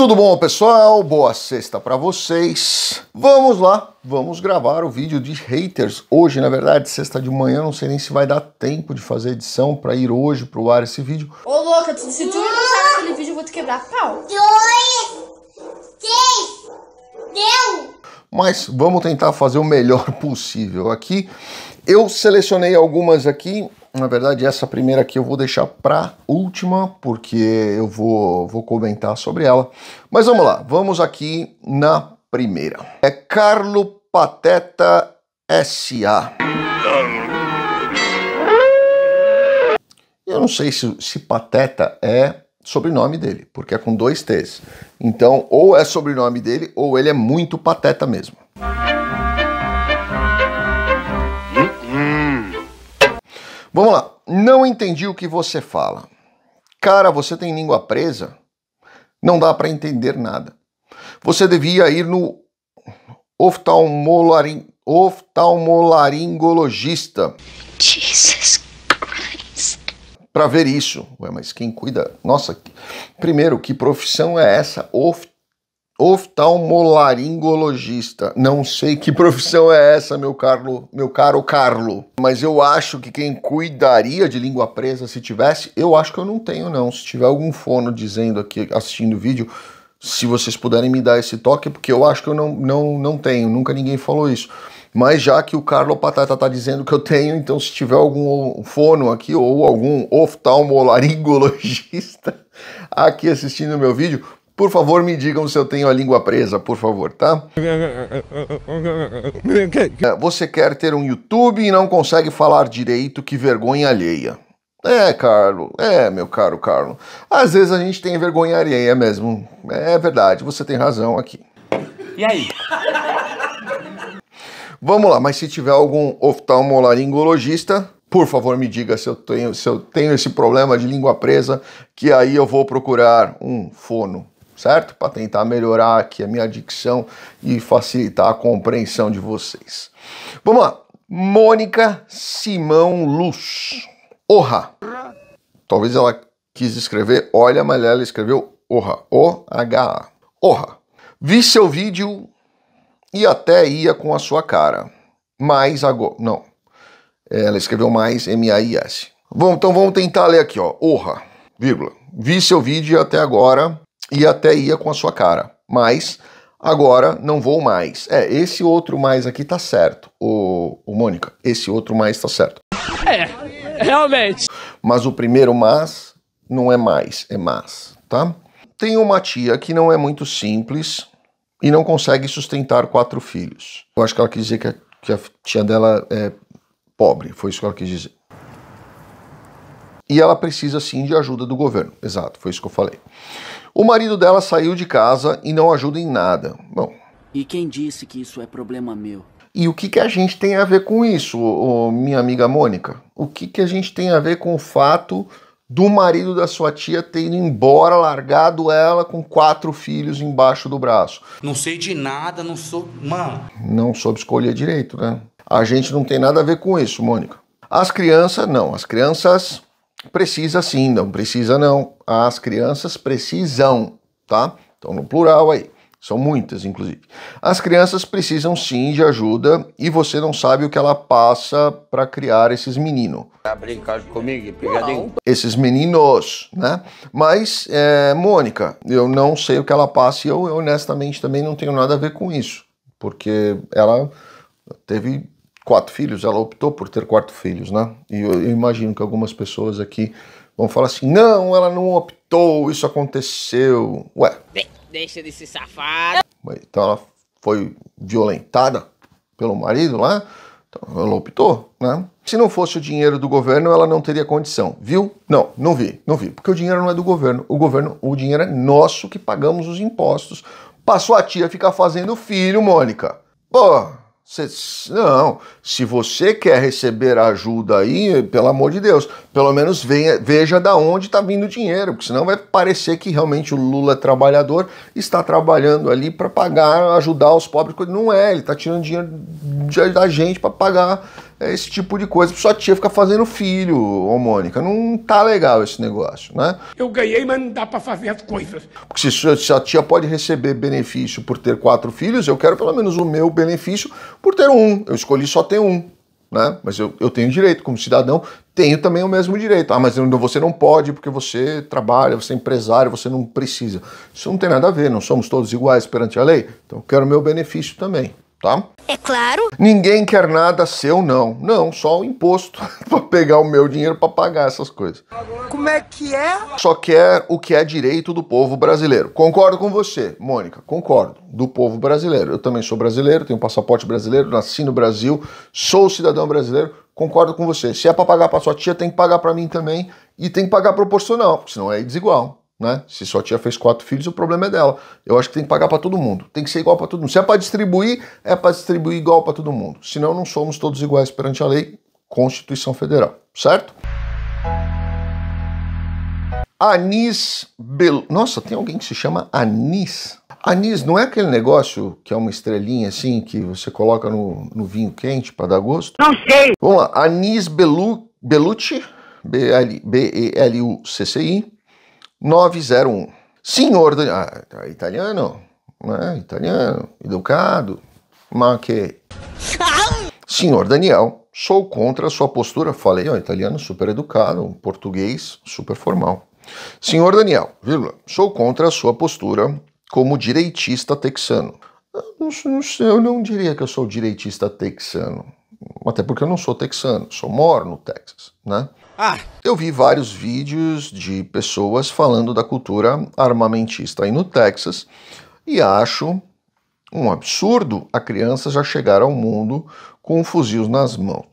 Tudo bom, pessoal? Boa sexta para vocês. Vamos lá, vamos gravar o vídeo de haters hoje, na verdade, sexta de manhã, não sei nem se vai dar tempo de fazer edição para ir hoje pro ar esse vídeo. Ô, louca, se tu não sabe aquele vídeo, eu vou te quebrar pau. Dois, três, deu! Mas vamos tentar fazer o melhor possível aqui. Eu selecionei algumas aqui na verdade, essa primeira aqui eu vou deixar para última, porque eu vou, vou comentar sobre ela. Mas vamos lá, vamos aqui na primeira. É Carlo Pateta S.A. Eu não sei se, se Pateta é sobrenome dele, porque é com dois T's. Então, ou é sobrenome dele, ou ele é muito pateta mesmo. Vamos lá. Não entendi o que você fala. Cara, você tem língua presa? Não dá para entender nada. Você devia ir no oftalmolaringologista. Jesus Christ. Para ver isso. Ué, mas quem cuida? Nossa, primeiro, que profissão é essa? Oftalmolaringologista oftalmolaringologista. Não sei que profissão é essa, meu Carlo, meu caro Carlo, mas eu acho que quem cuidaria de língua presa se tivesse, eu acho que eu não tenho não. Se tiver algum fono dizendo aqui assistindo o vídeo, se vocês puderem me dar esse toque, porque eu acho que eu não, não, não tenho, nunca ninguém falou isso. Mas já que o Carlo Patata está dizendo que eu tenho, então se tiver algum fono aqui ou algum oftalmolaringologista aqui assistindo o meu vídeo, por favor, me digam se eu tenho a língua presa, por favor, tá? É, você quer ter um YouTube e não consegue falar direito, que vergonha alheia. É, Carlo, é, meu caro Carlo. Às vezes a gente tem vergonha alheia mesmo. É verdade, você tem razão aqui. E aí? Vamos lá, mas se tiver algum oftalmolaringologista, por favor me diga se eu tenho, se eu tenho esse problema de língua presa, que aí eu vou procurar um fono certo? Para tentar melhorar aqui a minha dicção e facilitar a compreensão de vocês. Vamos lá. Mônica Simão Luz. Orra. Talvez ela quis escrever olha, mas ela escreveu orra. O-H-A. Orra. Vi seu vídeo e até ia com a sua cara. Mas agora. Não. Ela escreveu mais M-A-I-S. Bom, então vamos tentar ler aqui, ó. Orra, vírgula. Vi seu vídeo e até agora e até ia com a sua cara. Mas agora não vou mais. É, esse outro mais aqui tá certo, o, o Mônica. Esse outro mais tá certo. É, realmente. Mas o primeiro mas não é mais, é mas, tá? Tem uma tia que não é muito simples e não consegue sustentar quatro filhos. Eu acho que ela quis dizer que a, que a tia dela é pobre, foi isso que ela quis dizer. E ela precisa sim de ajuda do governo. Exato, foi isso que eu falei. O marido dela saiu de casa e não ajuda em nada. Bom. E quem disse que isso é problema meu? E o que, que a gente tem a ver com isso, minha amiga Mônica? O que, que a gente tem a ver com o fato do marido da sua tia ter ido embora, largado ela com quatro filhos embaixo do braço? Não sei de nada, não sou. Mano. Não soube escolher direito, né? A gente não tem nada a ver com isso, Mônica. As crianças, não. As crianças Precisa sim, não precisa não. As crianças precisam, tá? Então no plural aí. São muitas, inclusive. As crianças precisam sim de ajuda e você não sabe o que ela passa para criar esses meninos. Tá brincando comigo, pegadinho? Esses meninos, né? Mas, é, Mônica, eu não sei o que ela passa e eu, eu honestamente também não tenho nada a ver com isso. Porque ela teve quatro filhos, ela optou por ter quatro filhos, né? E eu, eu imagino que algumas pessoas aqui vão falar assim: não, ela não optou, isso aconteceu. Ué. De deixa de se safar. Então ela foi violentada pelo marido lá, então ela optou, né? Se não fosse o dinheiro do governo, ela não teria condição, viu? Não, não vi, não vi, porque o dinheiro não é do governo. O governo, o dinheiro é nosso que pagamos os impostos. Passou a tia ficar fazendo filho, Mônica. Pô, Cê, não, se você quer receber ajuda aí, pelo amor de Deus, pelo menos venha, veja da onde está vindo o dinheiro, porque senão vai parecer que realmente o Lula trabalhador está trabalhando ali para pagar, ajudar os pobres. Não é, ele está tirando dinheiro da gente para pagar é esse tipo de coisa. Sua tia fica fazendo filho, ô Mônica. Não tá legal esse negócio, né? Eu ganhei, mas não dá pra fazer as coisas. Porque se, se a tia pode receber benefício por ter quatro filhos, eu quero pelo menos o meu benefício por ter um. Eu escolhi só ter um. Né? Mas eu, eu tenho direito, como cidadão, tenho também o mesmo direito. Ah, mas você não pode porque você trabalha, você é empresário, você não precisa. Isso não tem nada a ver, não somos todos iguais perante a lei. Então eu quero o meu benefício também tá? É claro. Ninguém quer nada seu, não. Não, só o imposto para pegar o meu dinheiro para pagar essas coisas. Como é que é? Só quer o que é direito do povo brasileiro. Concordo com você, Mônica, concordo. Do povo brasileiro. Eu também sou brasileiro, tenho passaporte brasileiro, nasci no Brasil, sou cidadão brasileiro, concordo com você. Se é para pagar para sua tia, tem que pagar para mim também e tem que pagar proporcional, porque senão é desigual. Né? Se sua tia fez quatro filhos, o problema é dela. Eu acho que tem que pagar para todo mundo. Tem que ser igual para todo mundo. Se é para distribuir, é para distribuir igual para todo mundo. Senão não somos todos iguais perante a lei, Constituição Federal, certo? Anis Bel... Nossa, tem alguém que se chama Anis. Anis não é aquele negócio que é uma estrelinha assim que você coloca no, no vinho quente para dar gosto? Não sei. Vamos lá, Anis Belu... Belucci, B-E-L-U-C-C-I 901. Senhor do... Ah, tá italiano, né? Italiano, educado, ma que... Senhor Daniel, sou contra a sua postura. Falei, ó, italiano super educado, um português super formal. Senhor Daniel, vírgula, sou contra a sua postura como direitista texano. Eu ah, não, eu não diria que eu sou direitista texano, até porque eu não sou texano, sou moro no Texas, né? Ah. Eu vi vários vídeos de pessoas falando da cultura armamentista aí no Texas e acho um absurdo a criança já chegar ao mundo com fuzis nas mãos.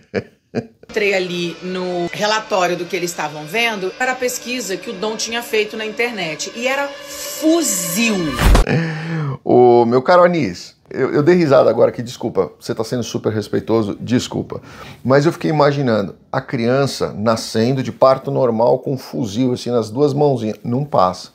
Entrei ali no relatório do que eles estavam vendo, era a pesquisa que o Dom tinha feito na internet e era fuzil. O meu caro Anis, eu, eu dei risada agora que desculpa, você está sendo super respeitoso, desculpa. Mas eu fiquei imaginando a criança nascendo de parto normal com um fuzil assim nas duas mãozinhas, não passa.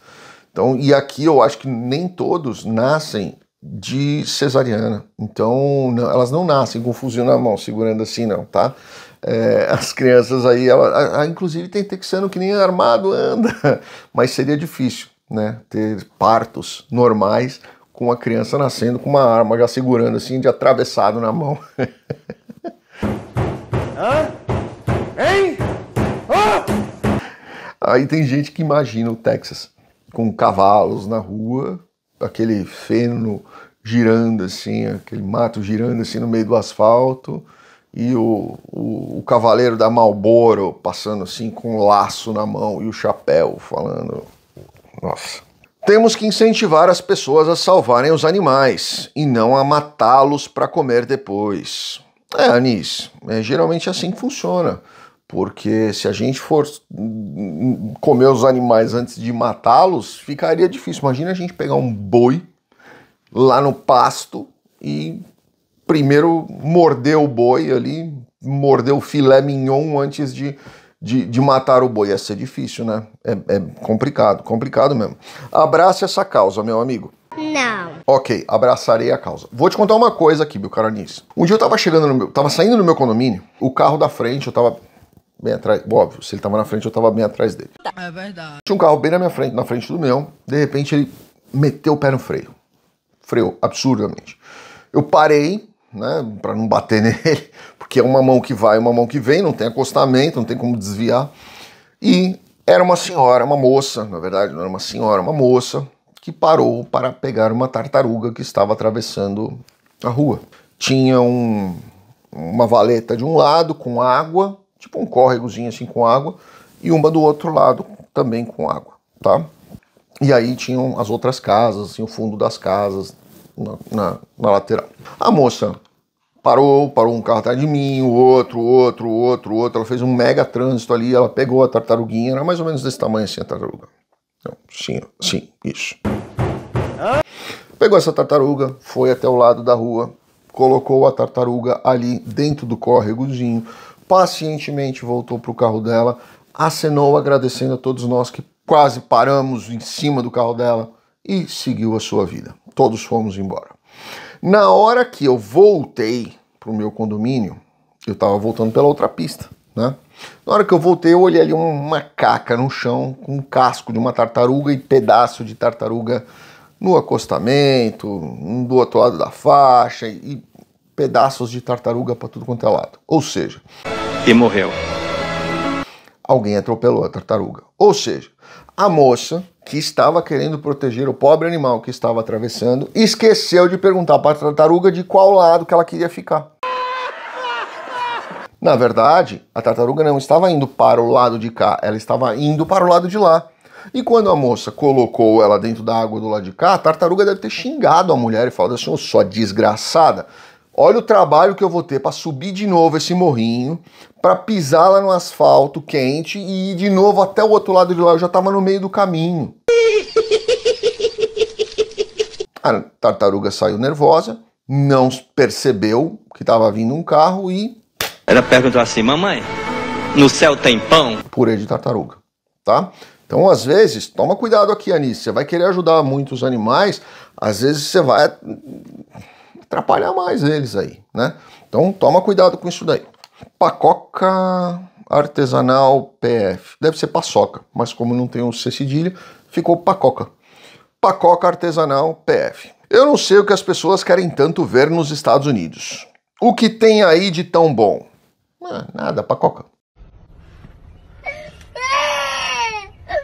Então, e aqui eu acho que nem todos nascem de cesariana. Então, não, elas não nascem com um fuzil na mão, segurando assim, não, tá? É, as crianças aí, ela, a, inclusive tem texano que nem armado anda, mas seria difícil, né? Ter partos normais com uma criança nascendo com uma arma já segurando assim, de atravessado na mão. Hã? Hein? Oh! Aí tem gente que imagina o Texas com cavalos na rua, aquele feno girando assim, aquele mato girando assim no meio do asfalto, e o, o, o cavaleiro da Malboro passando assim com um laço na mão e o chapéu, falando. Nossa. Temos que incentivar as pessoas a salvarem os animais e não a matá-los para comer depois. É, Anis, é geralmente assim que funciona. Porque se a gente for hum, comer os animais antes de matá-los, ficaria difícil. Imagina a gente pegar um boi lá no pasto e primeiro morder o boi ali, morder o filé mignon antes de de, de matar o boi ia ser difícil, né? É, é complicado, complicado mesmo. Abrace essa causa, meu amigo. Não. Ok, abraçarei a causa. Vou te contar uma coisa aqui, meu caro nisso. Um dia eu tava chegando no meu. Tava saindo do meu condomínio, o carro da frente, eu tava bem atrás. Óbvio, se ele tava na frente, eu tava bem atrás dele. É verdade. Tinha um carro bem na minha frente, na frente do meu. De repente ele meteu o pé no freio. Freou absurdamente. Eu parei, né, para não bater nele, porque é uma mão que vai, uma mão que vem, não tem acostamento, não tem como desviar. E era uma senhora, uma moça, na verdade, não era uma senhora, uma moça, que parou para pegar uma tartaruga que estava atravessando a rua. Tinha um, uma valeta de um lado com água, tipo um córregozinho assim com água, e uma do outro lado também com água, tá? E aí tinham as outras casas, assim, o fundo das casas, na, na, na lateral. A moça parou, parou um carro atrás de mim, o outro, outro, outro, outro. Ela fez um mega trânsito ali, ela pegou a tartaruguinha, era mais ou menos desse tamanho assim a tartaruga. Então, sim, sim, isso. Pegou essa tartaruga, foi até o lado da rua, colocou a tartaruga ali dentro do córregozinho, pacientemente voltou para o carro dela, acenou agradecendo a todos nós que quase paramos em cima do carro dela e seguiu a sua vida todos fomos embora. Na hora que eu voltei para o meu condomínio, eu estava voltando pela outra pista, né? Na hora que eu voltei, eu olhei ali uma caca no chão com um casco de uma tartaruga e pedaço de tartaruga no acostamento, um do outro lado da faixa e pedaços de tartaruga para tudo quanto é lado. Ou seja, e morreu. Alguém atropelou a tartaruga. Ou seja, a moça que estava querendo proteger o pobre animal que estava atravessando, esqueceu de perguntar para a tartaruga de qual lado que ela queria ficar. Na verdade, a tartaruga não estava indo para o lado de cá, ela estava indo para o lado de lá. E quando a moça colocou ela dentro da água do lado de cá, a tartaruga deve ter xingado a mulher e falado assim: Ô, sua desgraçada, Olha o trabalho que eu vou ter para subir de novo esse morrinho, para pisar lá no asfalto quente e ir de novo até o outro lado de lá. Eu já estava no meio do caminho. A tartaruga saiu nervosa, não percebeu que estava vindo um carro e. Ela perguntou assim: Mamãe, no céu tem pão? Purê de tartaruga, tá? Então, às vezes, toma cuidado aqui, Anísio. Você vai querer ajudar muitos animais, às vezes você vai atrapalhar mais eles aí, né? Então toma cuidado com isso daí. Pacoca artesanal PF. Deve ser paçoca, mas como não tem o um C cedilha, ficou pacoca. Pacoca artesanal PF. Eu não sei o que as pessoas querem tanto ver nos Estados Unidos. O que tem aí de tão bom? Ah, nada, pacoca. É!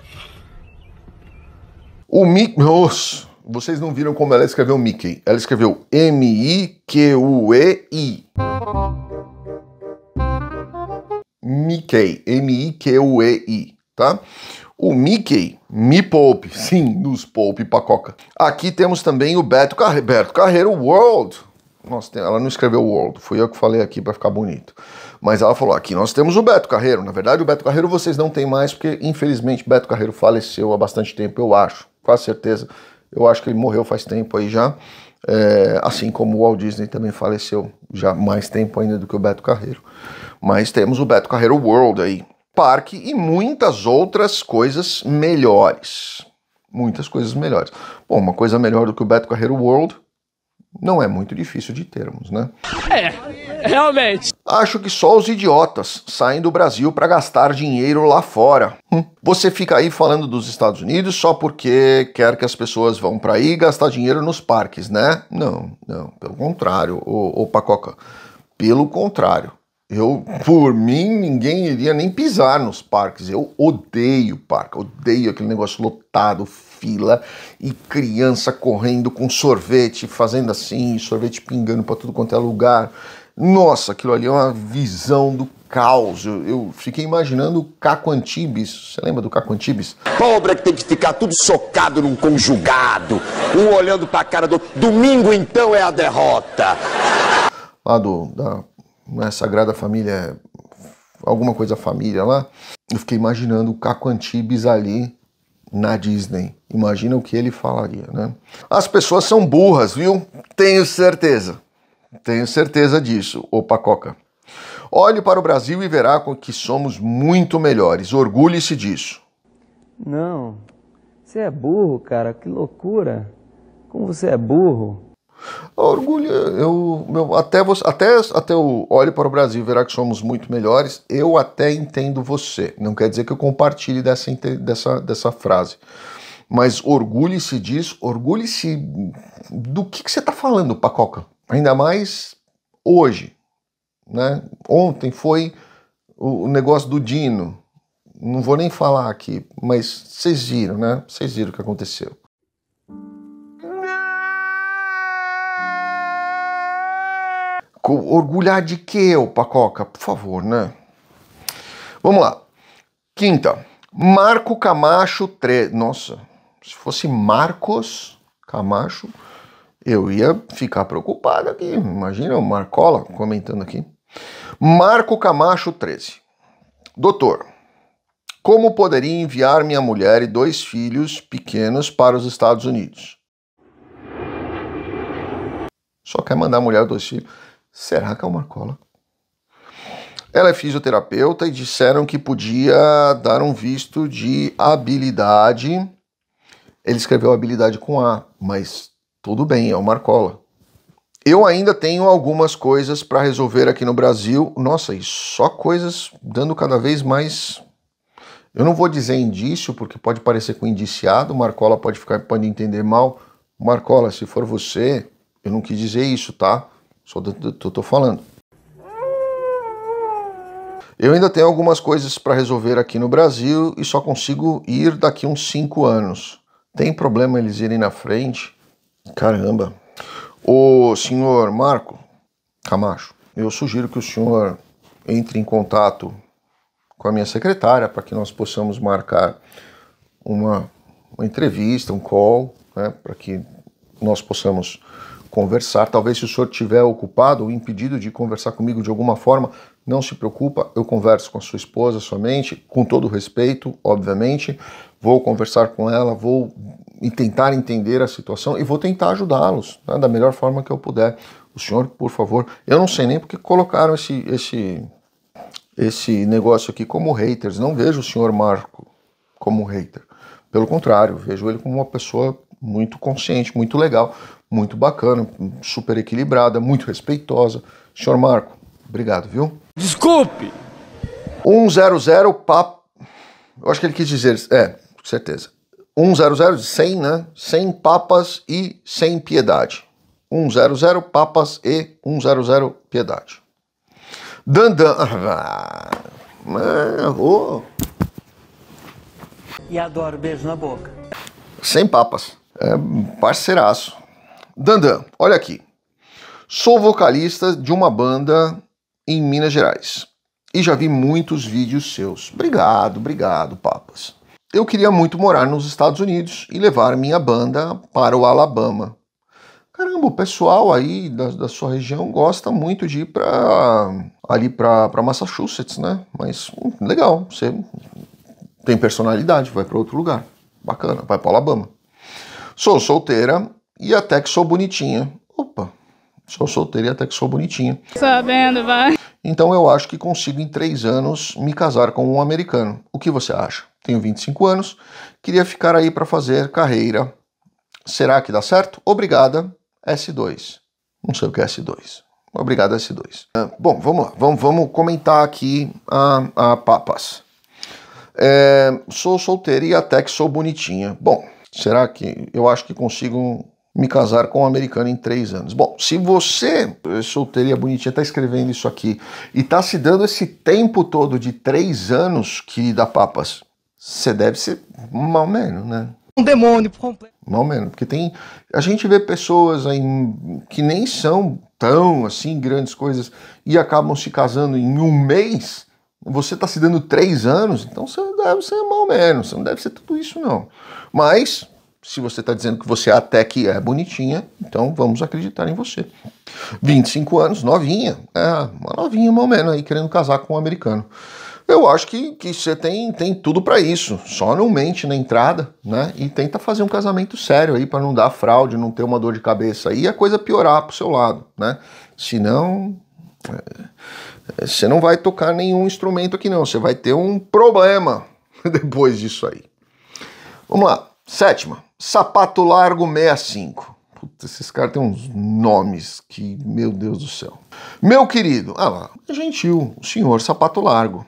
O Mi... Nossa. Vocês não viram como ela escreveu Mickey. Ela escreveu M-I-Q-U-E-I. Mickey. M-I-Q-U-E-I, tá? O Mickey, me poupe, sim, nos poupe pacoca. Aqui temos também o Beto, Carre Beto Carreiro World. Nossa, ela não escreveu World, fui eu que falei aqui para ficar bonito. Mas ela falou: aqui nós temos o Beto Carreiro. Na verdade, o Beto Carreiro vocês não têm mais, porque infelizmente Beto Carreiro faleceu há bastante tempo, eu acho, quase certeza. Eu acho que ele morreu faz tempo aí já. É, assim como o Walt Disney também faleceu já mais tempo ainda do que o Beto Carreiro. Mas temos o Beto Carreiro World aí. Parque e muitas outras coisas melhores. Muitas coisas melhores. Bom, uma coisa melhor do que o Beto Carreiro World não é muito difícil de termos, né? É, realmente. Acho que só os idiotas saem do Brasil para gastar dinheiro lá fora. Hum. Você fica aí falando dos Estados Unidos só porque quer que as pessoas vão para aí gastar dinheiro nos parques, né? Não, não, pelo contrário, ô, ô Pacoca. Pelo contrário. Eu, por mim, ninguém iria nem pisar nos parques. Eu odeio parque, odeio aquele negócio lotado, fila e criança correndo com sorvete, fazendo assim, sorvete pingando para tudo quanto é lugar. Nossa, aquilo ali é uma visão do caos. Eu, eu fiquei imaginando o Caco Antibes. Você lembra do Caco Antibes? Pobre é que tem que ficar tudo socado num conjugado, um olhando pra cara do domingo então é a derrota. Lá do, da é Sagrada Família, alguma coisa família lá. Eu fiquei imaginando o Caco Antibes ali na Disney. Imagina o que ele falaria, né? As pessoas são burras, viu? Tenho certeza. Tenho certeza disso, opa Coca. Olhe para o Brasil e verá que somos muito melhores. Orgulhe-se disso. Não, você é burro, cara. Que loucura. Como você é burro. Orgulho, eu, eu até você, até até o olho para o Brasil e verá que somos muito melhores. Eu até entendo você. Não quer dizer que eu compartilhe dessa dessa dessa frase. Mas orgulhe-se disso, orgulhe-se do que, que você está falando, Pacoca. Ainda mais hoje. Né? Ontem foi o negócio do Dino. Não vou nem falar aqui, mas vocês viram, né? Vocês viram o que aconteceu. Orgulhar de que, ô Pacoca? Por favor, né? Vamos lá. Quinta. Marco Camacho 3. Tre... Nossa, se fosse Marcos Camacho eu ia ficar preocupado aqui. Imagina o Marcola comentando aqui. Marco Camacho 13. Doutor, como poderia enviar minha mulher e dois filhos pequenos para os Estados Unidos? Só quer mandar a mulher e dois filhos. Será que é o Marcola? Ela é fisioterapeuta e disseram que podia dar um visto de habilidade. Ele escreveu habilidade com A, mas tudo bem, é o Marcola. Eu ainda tenho algumas coisas para resolver aqui no Brasil. Nossa, e só coisas dando cada vez mais. Eu não vou dizer indício, porque pode parecer com indiciado, o Marcola pode ficar pode entender mal. Marcola, se for você, eu não quis dizer isso, tá? Só estou falando. Eu ainda tenho algumas coisas para resolver aqui no Brasil e só consigo ir daqui uns cinco anos. Tem problema eles irem na frente? Caramba. O senhor Marco Camacho, eu sugiro que o senhor entre em contato com a minha secretária para que nós possamos marcar uma, uma entrevista, um call, né, para que nós possamos conversar. Talvez se o senhor estiver ocupado ou impedido de conversar comigo de alguma forma, não se preocupa, eu converso com a sua esposa somente, com todo respeito, obviamente. Vou conversar com ela, vou e tentar entender a situação e vou tentar ajudá-los né, da melhor forma que eu puder. O senhor, por favor, eu não sei nem porque colocaram esse, esse, esse negócio aqui como haters. Não vejo o senhor Marco como hater. Pelo contrário, vejo ele como uma pessoa muito consciente, muito legal, muito bacana, super equilibrada, muito respeitosa. Senhor Marco, obrigado, viu? Desculpe! 100 papo. Eu acho que ele quis dizer, é, com certeza. 100, 100, né? 100 papas e 100 piedade. 100 papas e 100 piedade. Dandan. Ah, oh. E adoro beijo na boca. Sem papas. É parceiraço. Dandan, olha aqui. Sou vocalista de uma banda em Minas Gerais. E já vi muitos vídeos seus. Obrigado, obrigado, papas eu queria muito morar nos Estados Unidos e levar minha banda para o Alabama. Caramba, o pessoal aí da, da sua região gosta muito de ir para ali para Massachusetts, né? Mas hum, legal, você tem personalidade, vai para outro lugar. Bacana, vai para Alabama. Sou solteira e até que sou bonitinha. Opa, sou solteira e até que sou bonitinha. Sabendo, vai. Então eu acho que consigo em três anos me casar com um americano. O que você acha? tenho 25 anos, queria ficar aí para fazer carreira. Será que dá certo? Obrigada, S2. Não sei o que é S2. Obrigado, S2. Ah, bom, vamos lá, vamos, vamos comentar aqui a, ah, a ah, Papas. É, sou solteira e até que sou bonitinha. Bom, será que eu acho que consigo me casar com um americano em três anos? Bom, se você, eh, solteira e bonitinha, está escrevendo isso aqui e está se dando esse tempo todo de três anos, querida Papas, você deve ser mal menos, né? Um demônio completo. Mal menos, porque tem. A gente vê pessoas aí que nem são tão assim grandes coisas e acabam se casando em um mês. Você está se dando três anos, então você deve ser mal menos, você não deve ser tudo isso, não. Mas, se você está dizendo que você até que é bonitinha, então vamos acreditar em você. 25 anos, novinha, é, uma novinha mal menos aí, querendo casar com um americano. Eu acho que, que você tem, tem tudo para isso. Só não mente na entrada, né? E tenta fazer um casamento sério aí para não dar fraude, não ter uma dor de cabeça aí e a coisa piorar pro seu lado, né? Senão. É, você não vai tocar nenhum instrumento aqui, não. Você vai ter um problema depois disso aí. Vamos lá. Sétima. Sapato largo 65. Puta, esses caras têm uns nomes que, meu Deus do céu. Meu querido, ah lá, é gentil, o senhor sapato largo.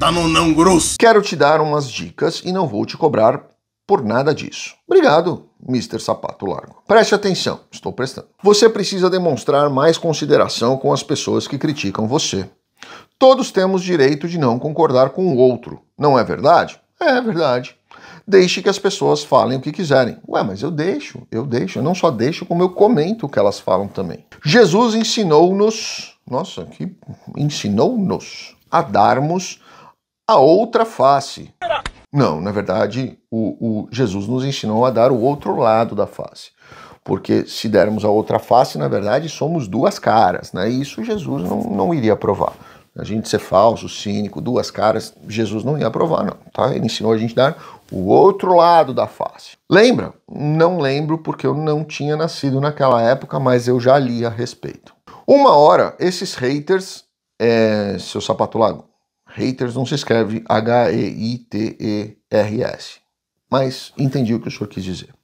Tá grosso. Quero te dar umas dicas e não vou te cobrar por nada disso. Obrigado, Mr. Sapato Largo. Preste atenção, estou prestando. Você precisa demonstrar mais consideração com as pessoas que criticam você. Todos temos direito de não concordar com o outro, não é verdade? É verdade deixe que as pessoas falem o que quiserem. Ué, mas eu deixo, eu deixo, eu não só deixo, como eu comento o que elas falam também. Jesus ensinou-nos, nossa, que ensinou-nos a darmos a outra face. Não, na verdade, o, o, Jesus nos ensinou a dar o outro lado da face. Porque se dermos a outra face, na verdade, somos duas caras, né? E isso Jesus não, não iria provar. A gente ser falso, cínico, duas caras, Jesus não ia provar, não. Tá? Ele ensinou a gente a dar o outro lado da face. Lembra? Não lembro porque eu não tinha nascido naquela época, mas eu já li a respeito. Uma hora, esses haters, é, seu sapato lago, Haters não se escreve H-E-I-T-E-R-S. Mas entendi o que o senhor quis dizer.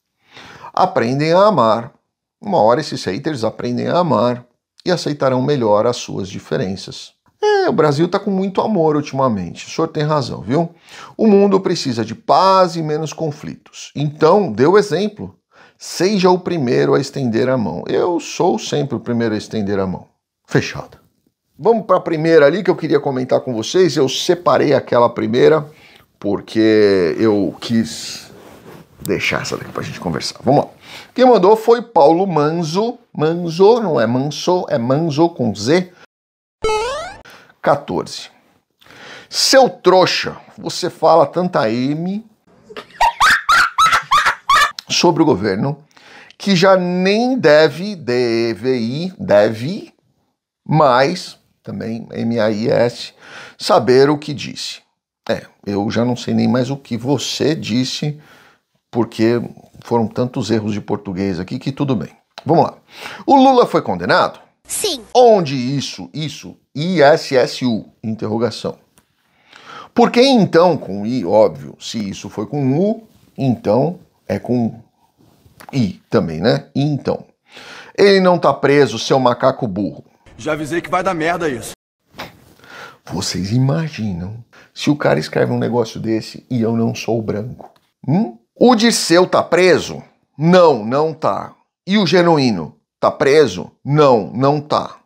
Aprendem a amar. Uma hora esses haters aprendem a amar e aceitarão melhor as suas diferenças. É, o Brasil está com muito amor ultimamente. O senhor tem razão, viu? O mundo precisa de paz e menos conflitos. Então, dê o exemplo. Seja o primeiro a estender a mão. Eu sou sempre o primeiro a estender a mão. Fechado. Vamos para a primeira ali que eu queria comentar com vocês. Eu separei aquela primeira porque eu quis deixar essa daqui para a gente conversar. Vamos lá. Quem mandou foi Paulo Manzo. Manzo, não é Manso, é Manzo com Z. 14. Seu trouxa, você fala tanta M sobre o governo que já nem deve, deve, deve mais também M-A-I-S, saber o que disse. É, eu já não sei nem mais o que você disse, porque foram tantos erros de português aqui que tudo bem. Vamos lá. O Lula foi condenado? Sim. Onde isso, isso, ISSU, interrogação. Por que então com I, óbvio, se isso foi com U, então é com I também, né? Então. Ele não tá preso, seu macaco burro. Já avisei que vai dar merda isso. Vocês imaginam se o cara escreve um negócio desse e eu não sou branco? Hum? O Dirceu tá preso? Não, não tá. E o Genuíno tá preso? Não, não tá.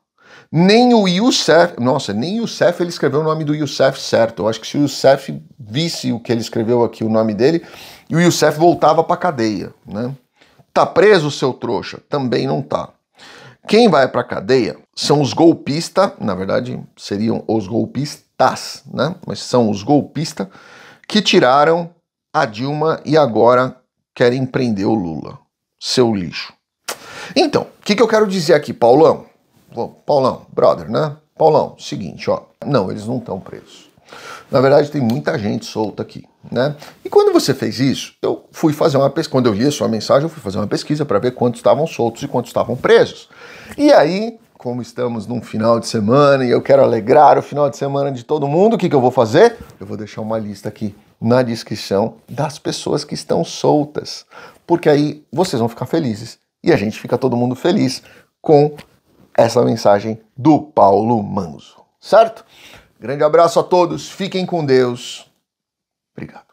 Nem o Youssef, nossa, nem o Youssef ele escreveu o nome do Youssef certo. Eu acho que se o Youssef visse o que ele escreveu aqui, o nome dele, o Youssef voltava pra cadeia, né? Tá preso, seu trouxa? Também não tá. Quem vai pra cadeia são os golpistas, na verdade seriam os golpistas, né? Mas são os golpistas que tiraram a Dilma e agora querem prender o Lula. Seu lixo. Então, o que, que eu quero dizer aqui, Paulão? Paulão, brother, né? Paulão, seguinte, ó. Não, eles não estão presos. Na verdade, tem muita gente solta aqui, né? E quando você fez isso, eu fui fazer uma pesquisa. Quando eu li a sua mensagem, eu fui fazer uma pesquisa para ver quantos estavam soltos e quantos estavam presos. E aí como estamos num final de semana e eu quero alegrar o final de semana de todo mundo, o que, que eu vou fazer? Eu vou deixar uma lista aqui na descrição das pessoas que estão soltas, porque aí vocês vão ficar felizes e a gente fica todo mundo feliz com essa mensagem do Paulo Manzo, certo? Grande abraço a todos, fiquem com Deus. Obrigado.